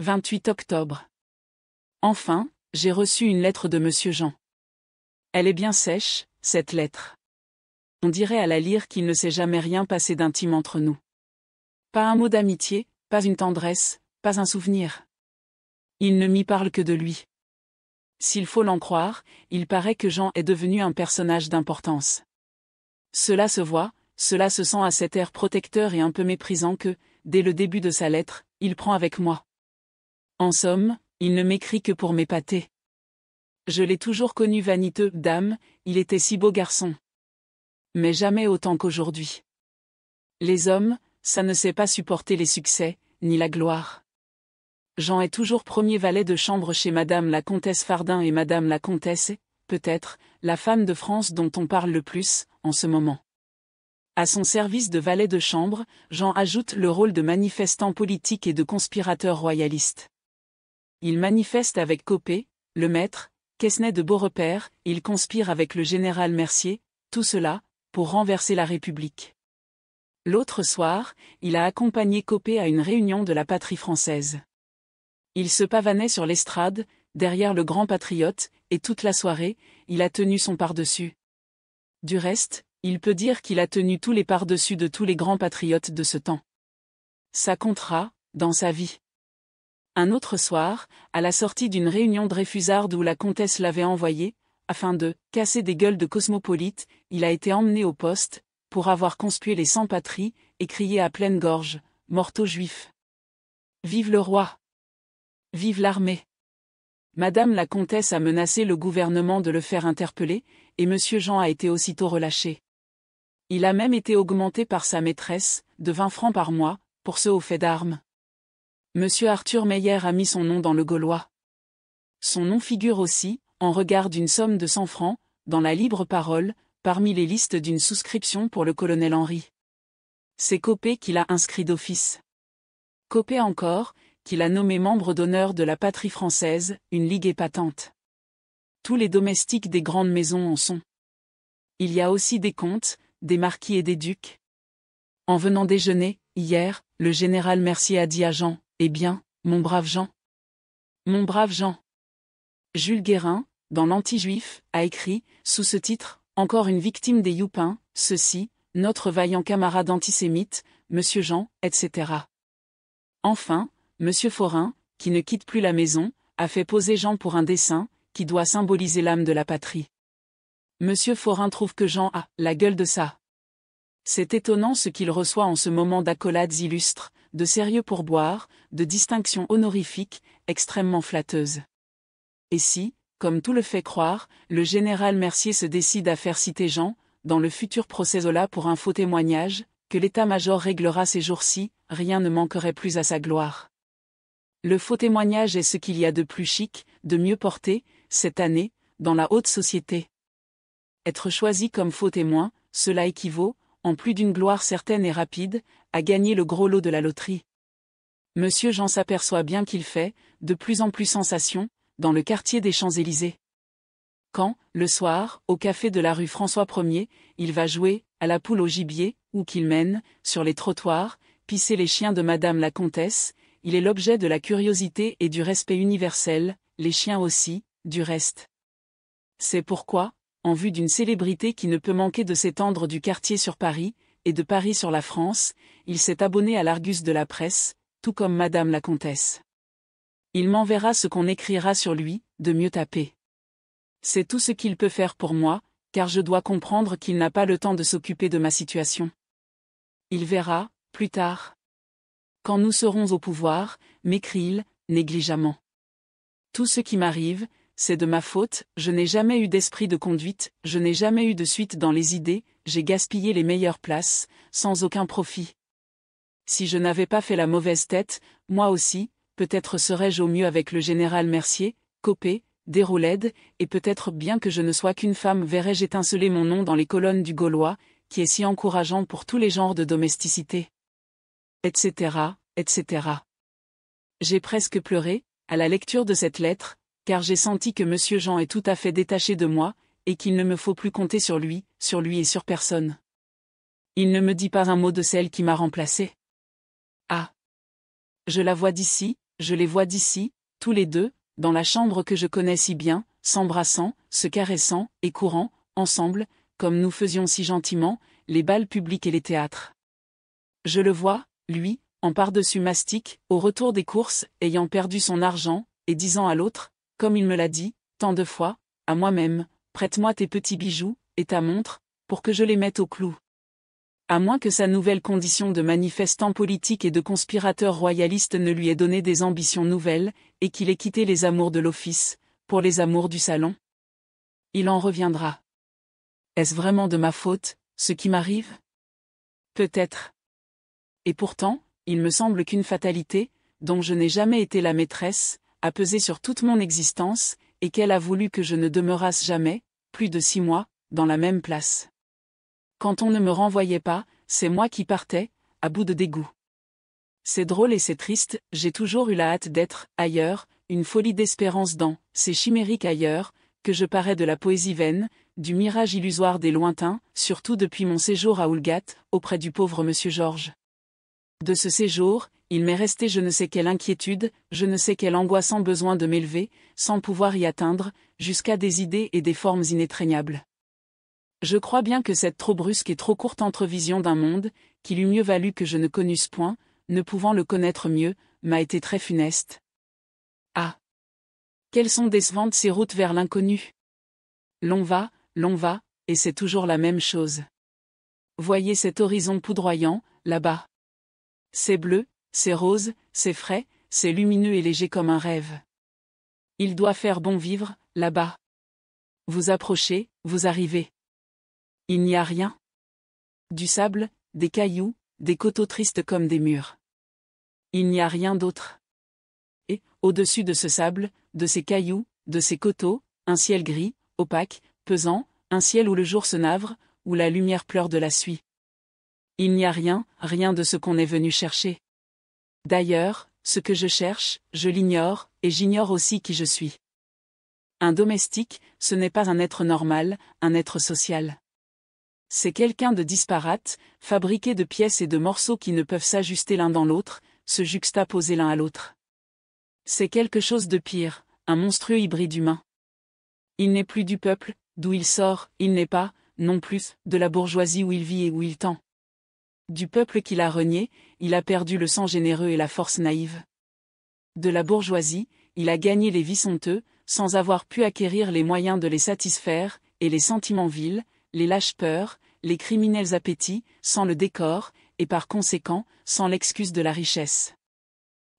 28 octobre. Enfin, j'ai reçu une lettre de Monsieur Jean. Elle est bien sèche, cette lettre. On dirait à la lire qu'il ne s'est jamais rien passé d'intime entre nous. Pas un mot d'amitié, pas une tendresse, pas un souvenir. Il ne m'y parle que de lui. S'il faut l'en croire, il paraît que Jean est devenu un personnage d'importance. Cela se voit, cela se sent à cet air protecteur et un peu méprisant que, dès le début de sa lettre, il prend avec moi. En somme, il ne m'écrit que pour m'épater. Je l'ai toujours connu vaniteux, dame, il était si beau garçon. Mais jamais autant qu'aujourd'hui. Les hommes, ça ne sait pas supporter les succès, ni la gloire. Jean est toujours premier valet de chambre chez Madame la Comtesse Fardin et Madame la Comtesse, peut-être, la femme de France dont on parle le plus, en ce moment. À son service de valet de chambre, Jean ajoute le rôle de manifestant politique et de conspirateur royaliste. Il manifeste avec Copé, le maître, Quesnay de Beaurepaire, il conspire avec le général Mercier, tout cela, pour renverser la République. L'autre soir, il a accompagné Copé à une réunion de la patrie française. Il se pavanait sur l'estrade, derrière le grand patriote, et toute la soirée, il a tenu son par-dessus. Du reste, il peut dire qu'il a tenu tous les par-dessus de tous les grands patriotes de ce temps. Ça comptera, dans sa vie. Un autre soir, à la sortie d'une réunion dreyfusarde où la comtesse l'avait envoyé, afin de « casser des gueules de cosmopolites », il a été emmené au poste, pour avoir conspué les sans-patries, et crié à pleine gorge « Mort aux Juifs !»« Vive le roi !»« Vive l'armée !» Madame la comtesse a menacé le gouvernement de le faire interpeller, et Monsieur Jean a été aussitôt relâché. Il a même été augmenté par sa maîtresse, de 20 francs par mois, pour ce haut fait d'armes. Monsieur Arthur Meyer a mis son nom dans le Gaulois. Son nom figure aussi, en regard d'une somme de 100 francs, dans la libre parole, parmi les listes d'une souscription pour le colonel Henri. C'est Copé qui l'a inscrit d'office. Copé encore, qu'il a nommé membre d'honneur de la patrie française, une ligue épatante. Tous les domestiques des grandes maisons en sont. Il y a aussi des comtes, des marquis et des ducs. En venant déjeuner, hier, le général Mercier a dit à Jean, eh bien, mon brave Jean. Mon brave Jean. Jules Guérin, dans l'Anti-Juif, a écrit, sous ce titre, Encore une victime des Youpins, ceci, notre vaillant camarade antisémite, Monsieur Jean, etc. Enfin, Monsieur Forain, qui ne quitte plus la maison, a fait poser Jean pour un dessin, qui doit symboliser l'âme de la patrie. Monsieur Forain trouve que Jean a la gueule de ça. C'est étonnant ce qu'il reçoit en ce moment d'accolades illustres, de sérieux pourboires, de distinctions honorifiques, extrêmement flatteuses. Et si, comme tout le fait croire, le général Mercier se décide à faire citer Jean, dans le futur procès Zola pour un faux témoignage, que l'état-major réglera ces jours-ci, rien ne manquerait plus à sa gloire. Le faux témoignage est ce qu'il y a de plus chic, de mieux porté, cette année, dans la haute société. Être choisi comme faux témoin, cela équivaut, plus d'une gloire certaine et rapide, à gagner le gros lot de la loterie. Monsieur Jean s'aperçoit bien qu'il fait, de plus en plus sensation, dans le quartier des Champs-Élysées. Quand, le soir, au café de la rue François Ier, il va jouer, à la poule au gibier, ou qu'il mène, sur les trottoirs, pisser les chiens de Madame la Comtesse, il est l'objet de la curiosité et du respect universel, les chiens aussi, du reste. C'est pourquoi, en vue d'une célébrité qui ne peut manquer de s'étendre du quartier sur Paris, et de Paris sur la France, il s'est abonné à l'Argus de la presse, tout comme Madame la Comtesse. Il m'enverra ce qu'on écrira sur lui, de mieux taper. C'est tout ce qu'il peut faire pour moi, car je dois comprendre qu'il n'a pas le temps de s'occuper de ma situation. Il verra, plus tard. Quand nous serons au pouvoir, m'écrit-il, négligemment. Tout ce qui m'arrive, c'est de ma faute, je n'ai jamais eu d'esprit de conduite, je n'ai jamais eu de suite dans les idées, j'ai gaspillé les meilleures places, sans aucun profit. Si je n'avais pas fait la mauvaise tête, moi aussi, peut-être serais-je au mieux avec le général Mercier, Copé, Déroulède, et peut-être bien que je ne sois qu'une femme verrais-je étinceler mon nom dans les colonnes du Gaulois, qui est si encourageant pour tous les genres de domesticité. Etc., etc. J'ai presque pleuré, à la lecture de cette lettre, car j'ai senti que Monsieur Jean est tout à fait détaché de moi, et qu'il ne me faut plus compter sur lui, sur lui et sur personne. Il ne me dit pas un mot de celle qui m'a remplacé. Ah Je la vois d'ici, je les vois d'ici, tous les deux, dans la chambre que je connais si bien, s'embrassant, se caressant, et courant, ensemble, comme nous faisions si gentiment, les bals publics et les théâtres. Je le vois, lui, en par-dessus mastic, au retour des courses, ayant perdu son argent, et disant à l'autre, comme il me l'a dit, tant de fois, à moi-même, prête-moi tes petits bijoux, et ta montre, pour que je les mette au clou. À moins que sa nouvelle condition de manifestant politique et de conspirateur royaliste ne lui ait donné des ambitions nouvelles, et qu'il ait quitté les amours de l'office, pour les amours du salon. Il en reviendra. Est-ce vraiment de ma faute, ce qui m'arrive Peut-être. Et pourtant, il me semble qu'une fatalité, dont je n'ai jamais été la maîtresse, a pesé sur toute mon existence, et qu'elle a voulu que je ne demeurasse jamais, plus de six mois, dans la même place. Quand on ne me renvoyait pas, c'est moi qui partais, à bout de dégoût. C'est drôle et c'est triste, j'ai toujours eu la hâte d'être, ailleurs, une folie d'espérance dans, c'est chimérique ailleurs, que je parais de la poésie vaine, du mirage illusoire des lointains, surtout depuis mon séjour à Oulgat, auprès du pauvre monsieur Georges. De ce séjour, il m'est resté je ne sais quelle inquiétude, je ne sais angoisse, angoissant besoin de m'élever, sans pouvoir y atteindre, jusqu'à des idées et des formes inétreignables. Je crois bien que cette trop brusque et trop courte entrevision d'un monde, qu'il eût mieux valu que je ne connusse point, ne pouvant le connaître mieux, m'a été très funeste. Ah Quelles sont décevantes ces routes vers l'inconnu L'on va, l'on va, et c'est toujours la même chose. Voyez cet horizon poudroyant, là-bas c'est bleu, c'est rose, c'est frais, c'est lumineux et léger comme un rêve. Il doit faire bon vivre, là-bas. Vous approchez, vous arrivez. Il n'y a rien. Du sable, des cailloux, des coteaux tristes comme des murs. Il n'y a rien d'autre. Et, au-dessus de ce sable, de ces cailloux, de ces coteaux, un ciel gris, opaque, pesant, un ciel où le jour se navre, où la lumière pleure de la suie. Il n'y a rien, rien de ce qu'on est venu chercher. D'ailleurs, ce que je cherche, je l'ignore, et j'ignore aussi qui je suis. Un domestique, ce n'est pas un être normal, un être social. C'est quelqu'un de disparate, fabriqué de pièces et de morceaux qui ne peuvent s'ajuster l'un dans l'autre, se juxtaposer l'un à l'autre. C'est quelque chose de pire, un monstrueux hybride humain. Il n'est plus du peuple, d'où il sort, il n'est pas, non plus, de la bourgeoisie où il vit et où il tend. Du peuple qu'il a renié, il a perdu le sang généreux et la force naïve. De la bourgeoisie, il a gagné les vies honteux, sans avoir pu acquérir les moyens de les satisfaire, et les sentiments vils, les lâches peurs, les criminels appétits, sans le décor, et par conséquent, sans l'excuse de la richesse.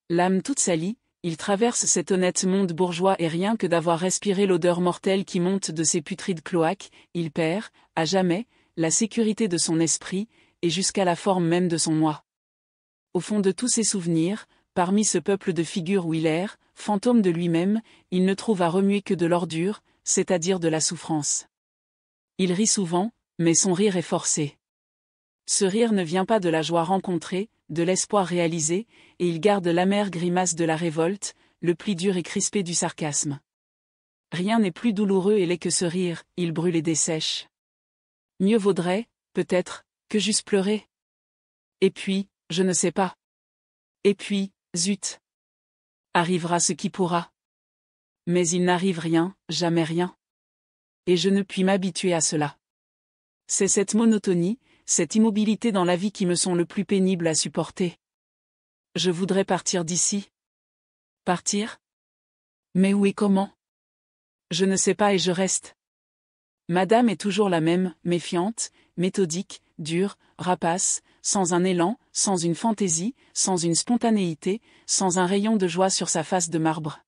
L'âme toute salie, il traverse cet honnête monde bourgeois et rien que d'avoir respiré l'odeur mortelle qui monte de ses putrides cloaques, il perd, à jamais, la sécurité de son esprit, et jusqu'à la forme même de son moi. Au fond de tous ses souvenirs, parmi ce peuple de figures où il erre, fantôme de lui-même, il ne trouve à remuer que de l'ordure, c'est-à-dire de la souffrance. Il rit souvent, mais son rire est forcé. Ce rire ne vient pas de la joie rencontrée, de l'espoir réalisé, et il garde l'amère grimace de la révolte, le pli dur et crispé du sarcasme. Rien n'est plus douloureux et laid que ce rire, il brûle et dessèche. Mieux vaudrait, peut-être, que j'eusse pleuré. Et puis, je ne sais pas. Et puis, zut. Arrivera ce qui pourra. Mais il n'arrive rien, jamais rien. Et je ne puis m'habituer à cela. C'est cette monotonie, cette immobilité dans la vie qui me sont le plus pénibles à supporter. Je voudrais partir d'ici. Partir Mais où et comment Je ne sais pas et je reste. Madame est toujours la même, méfiante, méthodique, dur, rapace, sans un élan, sans une fantaisie, sans une spontanéité, sans un rayon de joie sur sa face de marbre.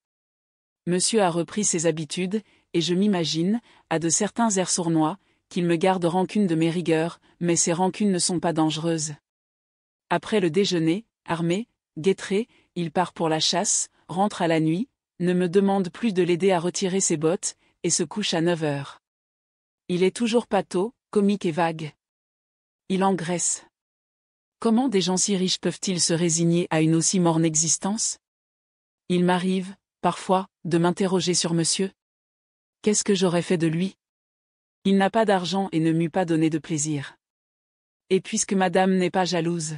Monsieur a repris ses habitudes, et je m'imagine, à de certains airs sournois, qu'il me garde rancune de mes rigueurs, mais ces rancunes ne sont pas dangereuses. Après le déjeuner, armé, guettré, il part pour la chasse, rentre à la nuit, ne me demande plus de l'aider à retirer ses bottes, et se couche à neuf heures. Il est toujours pâteau, comique et vague. Il engraisse. Comment des gens si riches peuvent-ils se résigner à une aussi morne existence Il m'arrive, parfois, de m'interroger sur monsieur. Qu'est-ce que j'aurais fait de lui Il n'a pas d'argent et ne m'eût pas donné de plaisir. Et puisque madame n'est pas jalouse.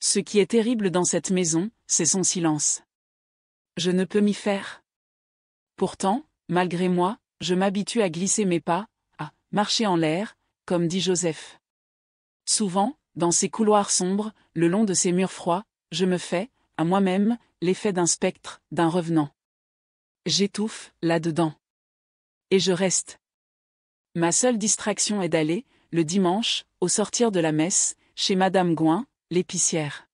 Ce qui est terrible dans cette maison, c'est son silence. Je ne peux m'y faire. Pourtant, malgré moi, je m'habitue à glisser mes pas, à marcher en l'air, comme dit Joseph. Souvent, dans ces couloirs sombres, le long de ces murs froids, je me fais, à moi-même, l'effet d'un spectre, d'un revenant. J'étouffe, là-dedans. Et je reste. Ma seule distraction est d'aller, le dimanche, au sortir de la messe, chez Madame Gouin, l'épicière.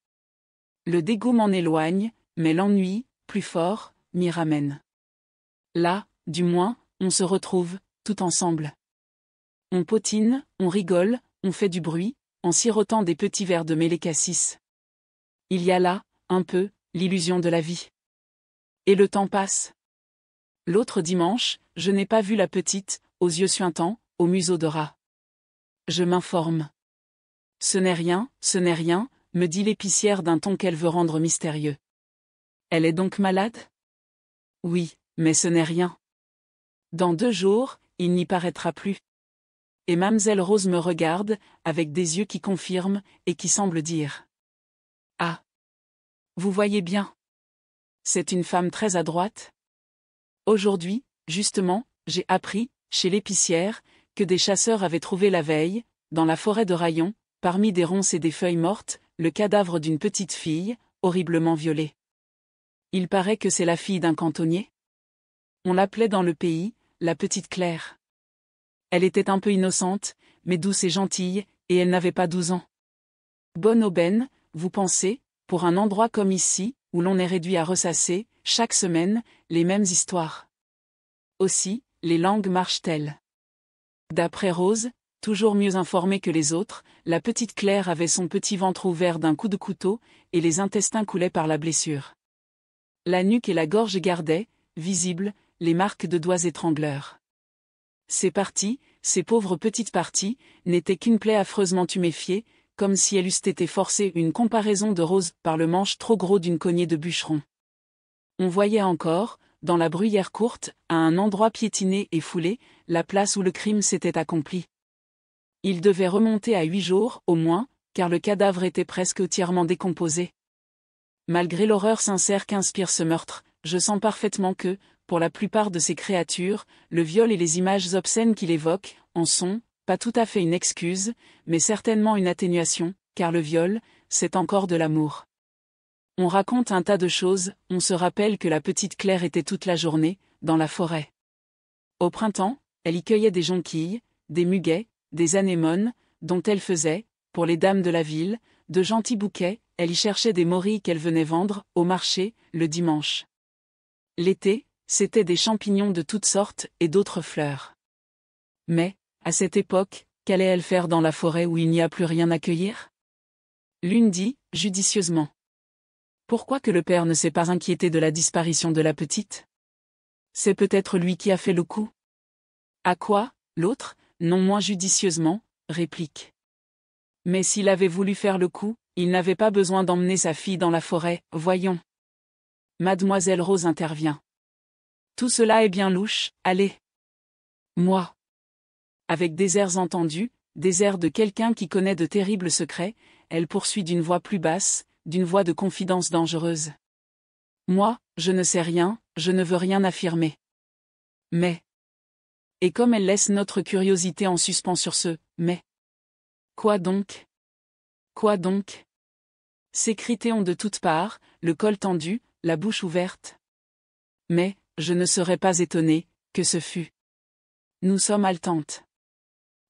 Le dégoût m'en éloigne, mais l'ennui, plus fort, m'y ramène. Là, du moins, on se retrouve, tout ensemble. On potine, on rigole, on fait du bruit, en sirotant des petits verres de mélécassis. Il y a là, un peu, l'illusion de la vie. Et le temps passe. L'autre dimanche, je n'ai pas vu la petite, aux yeux suintants, au museau de rat. Je m'informe. Ce n'est rien, ce n'est rien, me dit l'épicière d'un ton qu'elle veut rendre mystérieux. Elle est donc malade Oui, mais ce n'est rien. Dans deux jours, il n'y paraîtra plus et Mamselle Rose me regarde, avec des yeux qui confirment, et qui semblent dire « Ah Vous voyez bien C'est une femme très adroite Aujourd'hui, justement, j'ai appris, chez l'épicière, que des chasseurs avaient trouvé la veille, dans la forêt de Rayon, parmi des ronces et des feuilles mortes, le cadavre d'une petite fille, horriblement violée. Il paraît que c'est la fille d'un cantonnier. On l'appelait dans le pays, la petite Claire. Elle était un peu innocente, mais douce et gentille, et elle n'avait pas douze ans. Bonne aubaine, vous pensez, pour un endroit comme ici, où l'on est réduit à ressasser, chaque semaine, les mêmes histoires. Aussi, les langues marchent-elles. D'après Rose, toujours mieux informée que les autres, la petite Claire avait son petit ventre ouvert d'un coup de couteau, et les intestins coulaient par la blessure. La nuque et la gorge gardaient, visibles, les marques de doigts étrangleurs. Ces parties, ces pauvres petites parties, n'étaient qu'une plaie affreusement tuméfiée, comme si elles eussent été forcées une comparaison de rose par le manche trop gros d'une cognée de bûcheron. On voyait encore, dans la bruyère courte, à un endroit piétiné et foulé, la place où le crime s'était accompli. Il devait remonter à huit jours, au moins, car le cadavre était presque entièrement décomposé. Malgré l'horreur sincère qu'inspire ce meurtre, je sens parfaitement que, pour la plupart de ces créatures, le viol et les images obscènes qu'il évoque, en sont, pas tout à fait une excuse, mais certainement une atténuation, car le viol, c'est encore de l'amour. On raconte un tas de choses, on se rappelle que la petite Claire était toute la journée, dans la forêt. Au printemps, elle y cueillait des jonquilles, des muguets, des anémones, dont elle faisait, pour les dames de la ville, de gentils bouquets, elle y cherchait des morilles qu'elle venait vendre, au marché, le dimanche. L'été, c'était des champignons de toutes sortes et d'autres fleurs. Mais, à cette époque, qu'allait-elle faire dans la forêt où il n'y a plus rien à cueillir L'une dit, judicieusement. Pourquoi que le père ne s'est pas inquiété de la disparition de la petite C'est peut-être lui qui a fait le coup. À quoi, l'autre, non moins judicieusement, réplique. Mais s'il avait voulu faire le coup, il n'avait pas besoin d'emmener sa fille dans la forêt, voyons. Mademoiselle Rose intervient. Tout cela est bien louche, allez. Moi. Avec des airs entendus, des airs de quelqu'un qui connaît de terribles secrets, elle poursuit d'une voix plus basse, d'une voix de confidence dangereuse. Moi, je ne sais rien, je ne veux rien affirmer. Mais. Et comme elle laisse notre curiosité en suspens sur ce mais. Quoi donc Quoi donc S'écrit Théon de toutes parts, le col tendu, la bouche ouverte. Mais, je ne serais pas étonné, que ce fût. Nous sommes haletantes.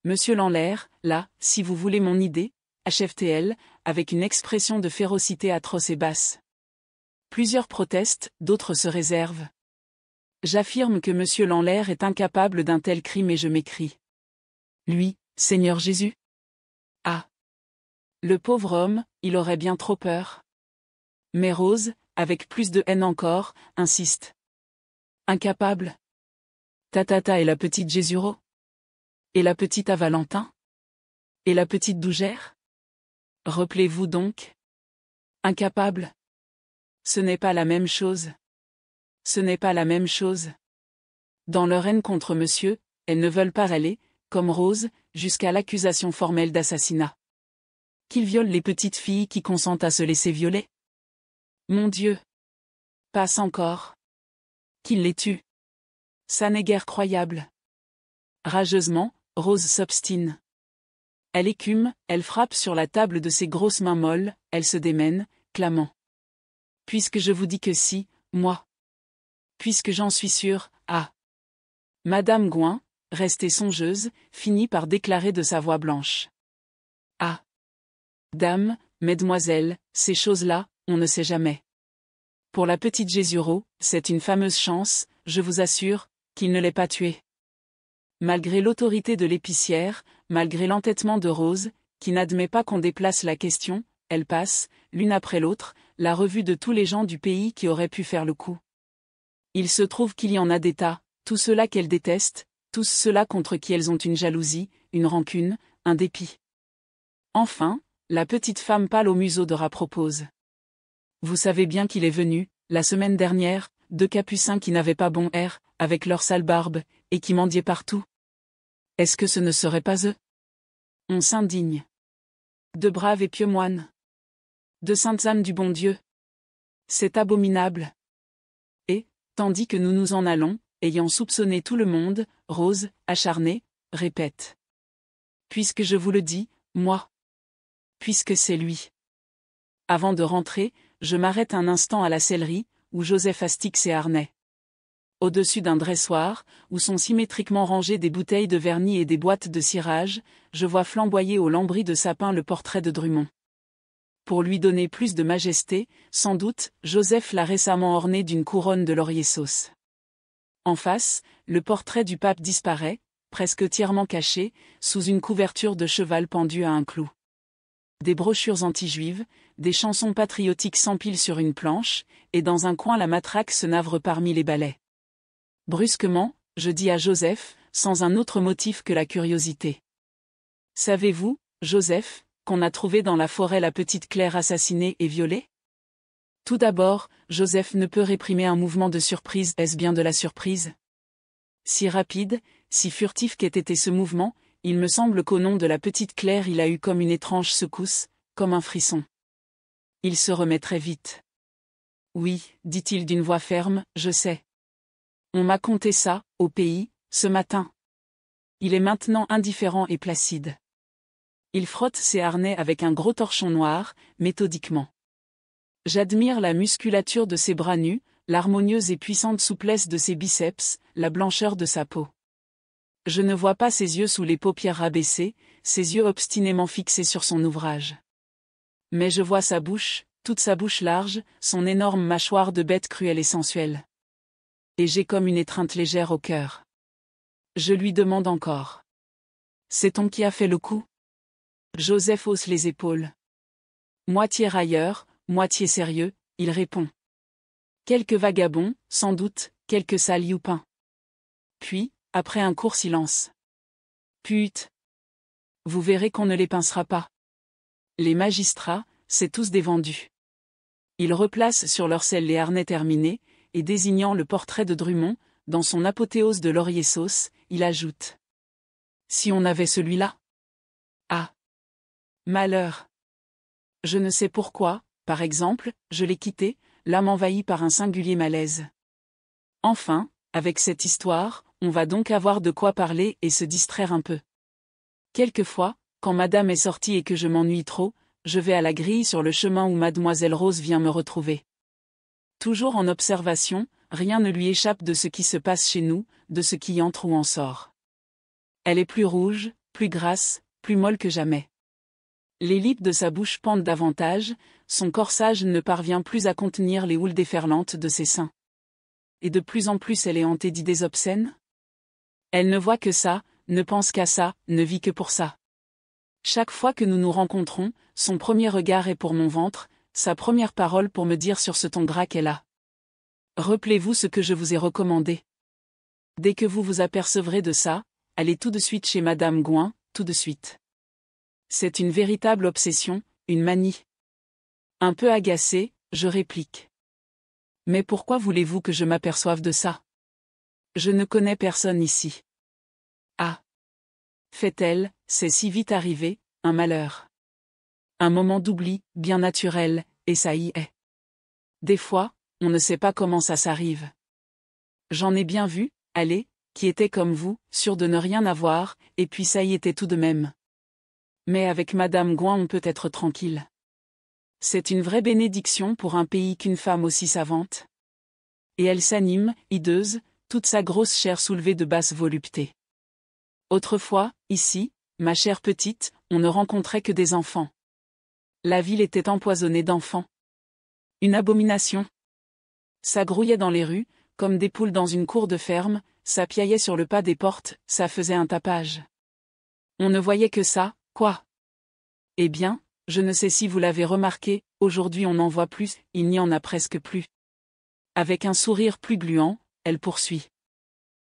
Monsieur Lanlaire, là, si vous voulez mon idée, achève-t-elle, avec une expression de férocité atroce et basse. Plusieurs protestent, d'autres se réservent. J'affirme que Monsieur Lanlaire est incapable d'un tel crime et je m'écris. Lui, Seigneur Jésus Ah Le pauvre homme, il aurait bien trop peur. Mais Rose, avec plus de haine encore, insiste. Incapable. Tatata et la petite Jésuro Et la petite à Valentin Et la petite Dougère Replez-vous donc. Incapable. Ce n'est pas la même chose. Ce n'est pas la même chose. Dans leur haine contre monsieur, elles ne veulent pas aller, comme Rose, jusqu'à l'accusation formelle d'assassinat. Qu'ils violent les petites filles qui consentent à se laisser violer. Mon Dieu. Passe encore qu'il les tue. Ça n'est guère croyable. Rageusement, Rose s'obstine. Elle écume, elle frappe sur la table de ses grosses mains molles, elle se démène, clamant. Puisque je vous dis que si, moi. Puisque j'en suis sûre, ah. Madame Gouin, restée songeuse, finit par déclarer de sa voix blanche. Ah. Dame, mesdemoiselles, ces choses-là, on ne sait jamais. Pour la petite Jésuro, c'est une fameuse chance, je vous assure, qu'il ne l'ait pas tuée. Malgré l'autorité de l'épicière, malgré l'entêtement de Rose, qui n'admet pas qu'on déplace la question, elle passe, l'une après l'autre, la revue de tous les gens du pays qui auraient pu faire le coup. Il se trouve qu'il y en a des tas, tous ceux-là qu'elles détestent, tous ceux-là contre qui elles ont une jalousie, une rancune, un dépit. Enfin, la petite femme pâle au museau de propose. Vous savez bien qu'il est venu, la semaine dernière, deux capucins qui n'avaient pas bon air, avec leur sale barbe, et qui mendiaient partout. Est-ce que ce ne serait pas eux On s'indigne. De braves et pieux moines. De saintes âmes du bon Dieu. C'est abominable. Et, tandis que nous nous en allons, ayant soupçonné tout le monde, Rose, acharnée, répète. Puisque je vous le dis, moi. Puisque c'est lui. Avant de rentrer, je m'arrête un instant à la sellerie, où Joseph astique ses harnais. Au-dessus d'un dressoir, où sont symétriquement rangées des bouteilles de vernis et des boîtes de cirage, je vois flamboyer au lambris de sapin le portrait de Drummond. Pour lui donner plus de majesté, sans doute, Joseph l'a récemment orné d'une couronne de laurier sauce. En face, le portrait du pape disparaît, presque tièrement caché, sous une couverture de cheval pendue à un clou. Des brochures anti-juives, des chansons patriotiques s'empilent sur une planche, et dans un coin la matraque se navre parmi les balais. Brusquement, je dis à Joseph, sans un autre motif que la curiosité. Savez-vous, Joseph, qu'on a trouvé dans la forêt la petite Claire assassinée et violée Tout d'abord, Joseph ne peut réprimer un mouvement de surprise, est-ce bien de la surprise Si rapide, si furtif qu'ait été ce mouvement, il me semble qu'au nom de la petite Claire il a eu comme une étrange secousse, comme un frisson il se très vite. Oui, dit-il d'une voix ferme, je sais. On m'a conté ça, au pays, ce matin. Il est maintenant indifférent et placide. Il frotte ses harnais avec un gros torchon noir, méthodiquement. J'admire la musculature de ses bras nus, l'harmonieuse et puissante souplesse de ses biceps, la blancheur de sa peau. Je ne vois pas ses yeux sous les paupières rabaissées, ses yeux obstinément fixés sur son ouvrage. Mais je vois sa bouche, toute sa bouche large, son énorme mâchoire de bête cruelle et sensuelle. Et j'ai comme une étreinte légère au cœur. Je lui demande encore. C'est-on qui a fait le coup Joseph hausse les épaules. Moitié railleur, moitié sérieux, il répond. Quelques vagabonds, sans doute, quelques sales youpins. Puis, après un court silence. Pute. Vous verrez qu'on ne les pincera pas. Les magistrats, c'est tous des vendus. Il replace sur leur selle les harnais terminés, et désignant le portrait de Drummond, dans son apothéose de laurier sauce, il ajoute Si on avait celui-là Ah Malheur Je ne sais pourquoi, par exemple, je l'ai quitté, l'âme envahie par un singulier malaise. Enfin, avec cette histoire, on va donc avoir de quoi parler et se distraire un peu. Quelquefois, quand madame est sortie et que je m'ennuie trop, je vais à la grille sur le chemin où mademoiselle Rose vient me retrouver. Toujours en observation, rien ne lui échappe de ce qui se passe chez nous, de ce qui entre ou en sort. Elle est plus rouge, plus grasse, plus molle que jamais. Les lips de sa bouche pendent davantage, son corsage ne parvient plus à contenir les houles déferlantes de ses seins. Et de plus en plus elle est hantée d'idées obscènes Elle ne voit que ça, ne pense qu'à ça, ne vit que pour ça. Chaque fois que nous nous rencontrons, son premier regard est pour mon ventre, sa première parole pour me dire sur ce ton gras qu'elle a. replez vous ce que je vous ai recommandé. Dès que vous vous apercevrez de ça, allez tout de suite chez Madame Gouin, tout de suite. C'est une véritable obsession, une manie. Un peu agacée, je réplique. Mais pourquoi voulez-vous que je m'aperçoive de ça Je ne connais personne ici. Ah fait-elle, c'est si vite arrivé, un malheur. Un moment d'oubli, bien naturel, et ça y est. Des fois, on ne sait pas comment ça s'arrive. J'en ai bien vu, allez, qui était comme vous, sûrs de ne rien avoir, et puis ça y était tout de même. Mais avec Madame Gouin on peut être tranquille. C'est une vraie bénédiction pour un pays qu'une femme aussi savante. Et elle s'anime, hideuse, toute sa grosse chair soulevée de basse volupté. Autrefois, ici, Ma chère petite, on ne rencontrait que des enfants. La ville était empoisonnée d'enfants. Une abomination. Ça grouillait dans les rues, comme des poules dans une cour de ferme, ça piaillait sur le pas des portes, ça faisait un tapage. On ne voyait que ça, quoi. Eh bien, je ne sais si vous l'avez remarqué, aujourd'hui on n'en voit plus, il n'y en a presque plus. Avec un sourire plus gluant, elle poursuit.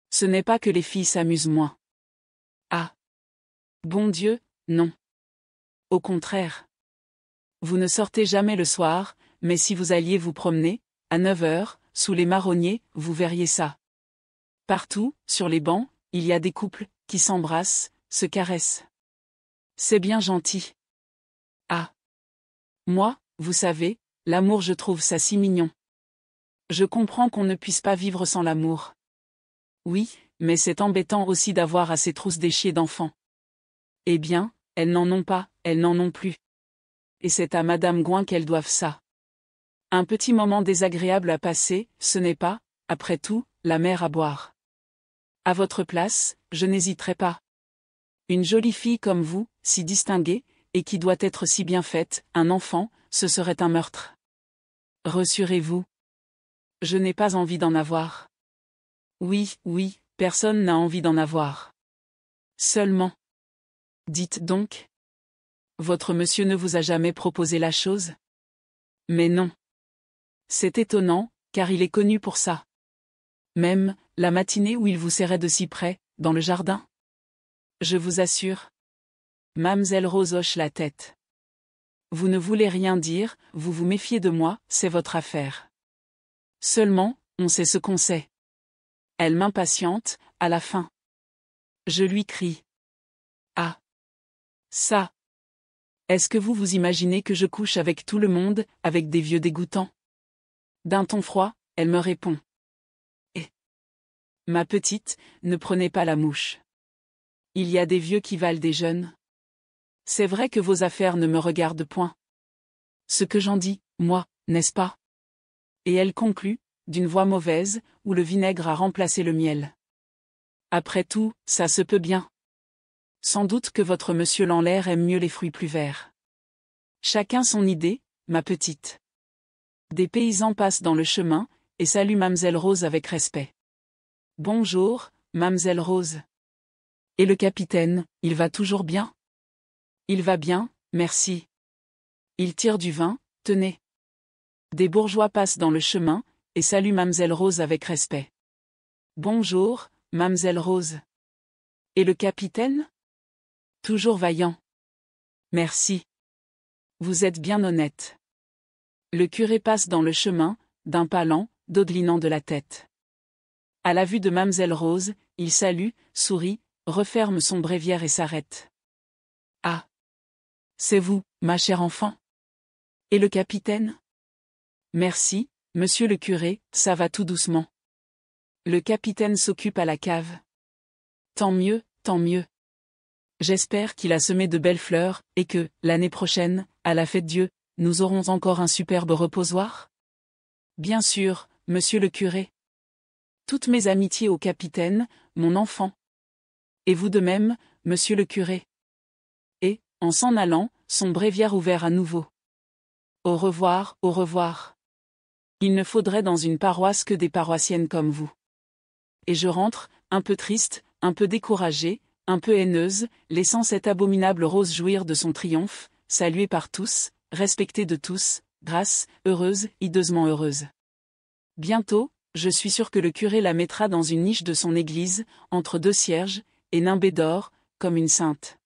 Ce n'est pas que les filles s'amusent moins. Ah, Bon Dieu, non. Au contraire. Vous ne sortez jamais le soir, mais si vous alliez vous promener, à 9 heures, sous les marronniers, vous verriez ça. Partout, sur les bancs, il y a des couples, qui s'embrassent, se caressent. C'est bien gentil. Ah. Moi, vous savez, l'amour je trouve ça si mignon. Je comprends qu'on ne puisse pas vivre sans l'amour. Oui, mais c'est embêtant aussi d'avoir à ses trousses des chiens d'enfants. Eh bien, elles n'en ont pas, elles n'en ont plus. Et c'est à Madame Gouin qu'elles doivent ça. Un petit moment désagréable à passer, ce n'est pas, après tout, la mer à boire. À votre place, je n'hésiterai pas. Une jolie fille comme vous, si distinguée, et qui doit être si bien faite, un enfant, ce serait un meurtre. Ressurez-vous. Je n'ai pas envie d'en avoir. Oui, oui, personne n'a envie d'en avoir. Seulement. Dites donc. Votre monsieur ne vous a jamais proposé la chose Mais non. C'est étonnant, car il est connu pour ça. Même, la matinée où il vous serrait de si près, dans le jardin Je vous assure. Mamselle Rose hoche la tête. Vous ne voulez rien dire, vous vous méfiez de moi, c'est votre affaire. Seulement, on sait ce qu'on sait. Elle m'impatiente, à la fin. Je lui crie. Ah ça. Est-ce que vous vous imaginez que je couche avec tout le monde, avec des vieux dégoûtants D'un ton froid, elle me répond. Eh. Ma petite, ne prenez pas la mouche. Il y a des vieux qui valent des jeunes. C'est vrai que vos affaires ne me regardent point. Ce que j'en dis, moi, n'est-ce pas Et elle conclut, d'une voix mauvaise, où le vinaigre a remplacé le miel. Après tout, ça se peut bien. Sans doute que votre monsieur Lanlaire aime mieux les fruits plus verts. Chacun son idée, ma petite. Des paysans passent dans le chemin, et saluent Mamselle Rose avec respect. Bonjour, Mamselle Rose. Et le capitaine, il va toujours bien Il va bien, merci. Il tire du vin, tenez. Des bourgeois passent dans le chemin, et saluent Mamselle Rose avec respect. Bonjour, Mamselle Rose. Et le capitaine Toujours vaillant. Merci. Vous êtes bien honnête. Le curé passe dans le chemin, d'un pas lent, dodelinant de la tête. À la vue de Mamselle Rose, il salue, sourit, referme son bréviaire et s'arrête. Ah C'est vous, ma chère enfant Et le capitaine Merci, monsieur le curé, ça va tout doucement. Le capitaine s'occupe à la cave. Tant mieux, tant mieux. J'espère qu'il a semé de belles fleurs, et que, l'année prochaine, à la fête Dieu, nous aurons encore un superbe reposoir Bien sûr, monsieur le curé. Toutes mes amitiés au capitaine, mon enfant. Et vous de même, monsieur le curé. Et, en s'en allant, son bréviaire ouvert à nouveau. Au revoir, au revoir. Il ne faudrait dans une paroisse que des paroissiennes comme vous. Et je rentre, un peu triste, un peu découragé, un peu haineuse, laissant cette abominable rose jouir de son triomphe, saluée par tous, respectée de tous, grâce, heureuse, hideusement heureuse. Bientôt, je suis sûr que le curé la mettra dans une niche de son église, entre deux cierges, et nimbée d'or, comme une sainte.